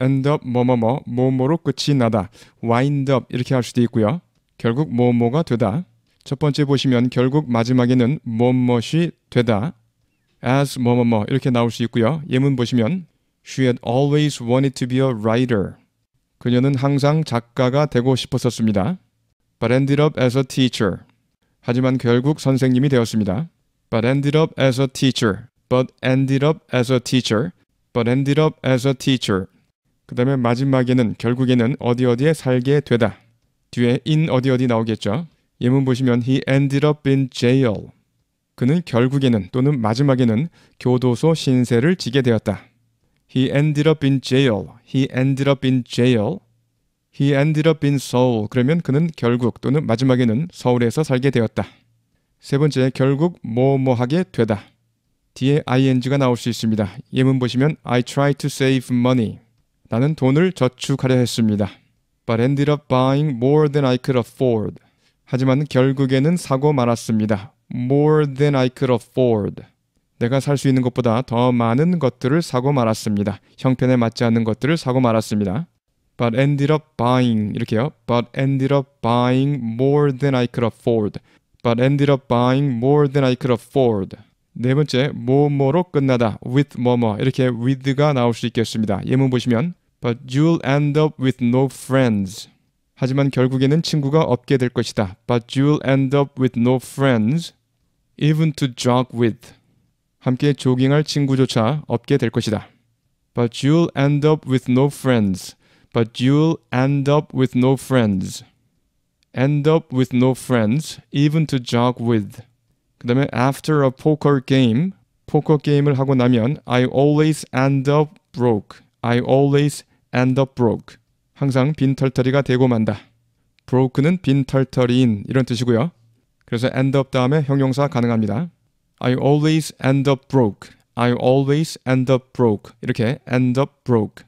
end up 뭐뭐뭐 뭐뭐로 끝이 나다 wind up 이렇게 할 수도 있고요. 결국 뭐뭐가 되다. 첫 번째 보시면 결국 마지막에는 뭐뭐시 되다 as 뭐뭐뭐 이렇게 나올 수 있고요. 예문 보시면 she had always wanted to be a writer. 그녀는 항상 작가가 되고 싶었었습니다. but ended up as a teacher. 하지만 결국 선생님이 되었습니다. but ended up as a teacher. but ended up as a teacher. but ended up as a teacher. 그 다음에 마지막에는 결국에는 어디 어디에 살게 되다. 뒤에 in 어디 어디 나오겠죠. 예문 보시면 he ended up in jail. 그는 결국에는 또는 마지막에는 교도소 신세를 지게 되었다. He ended up in jail. He ended up in jail. He ended up in Seoul. 그러면 그는 결국 또는 마지막에는 서울에서 살게 되었다. 세 번째, 결국 뭐 뭐하게 되다. 뒤에 ing가 나올 수 있습니다. 예문 보시면 I try to save money. 나는 돈을 저축하려 했습니다. But ended up buying more than I could afford. 하지만 결국에는 사고 말았습니다. More than I could afford. 내가 살 수 있는 것보다 더 많은 것들을 사고 말았습니다. 형편에 맞지 않는 것들을 사고 말았습니다. But ended up buying 이렇게요. But ended up buying more than I could afford. But ended up buying more than I could afford. 네 번째, 뭐뭐로 끝나다 with 뭐뭐 이렇게 with가 나올 수 있겠습니다. 예문 보시면 But you'll end up with no friends. 하지만 결국에는 친구가 없게 될 것이다. But you'll end up with no friends, even to jog with. 함께 조깅할 친구조차 없게 될 것이다. But you'll end up with no friends. But you'll end up with no friends. End up with no friends, even to jog with. 그 다음에 after a poker game, 포커 게임을 하고 나면 I always end up broke. I always and up broke. 항상 빈털터리가 되고 만다. broke는 빈털터리인 이런 뜻이고요. 그래서 end up 다음에 형용사 가능합니다. I always end up broke. I always end up broke. 이렇게 end up broke.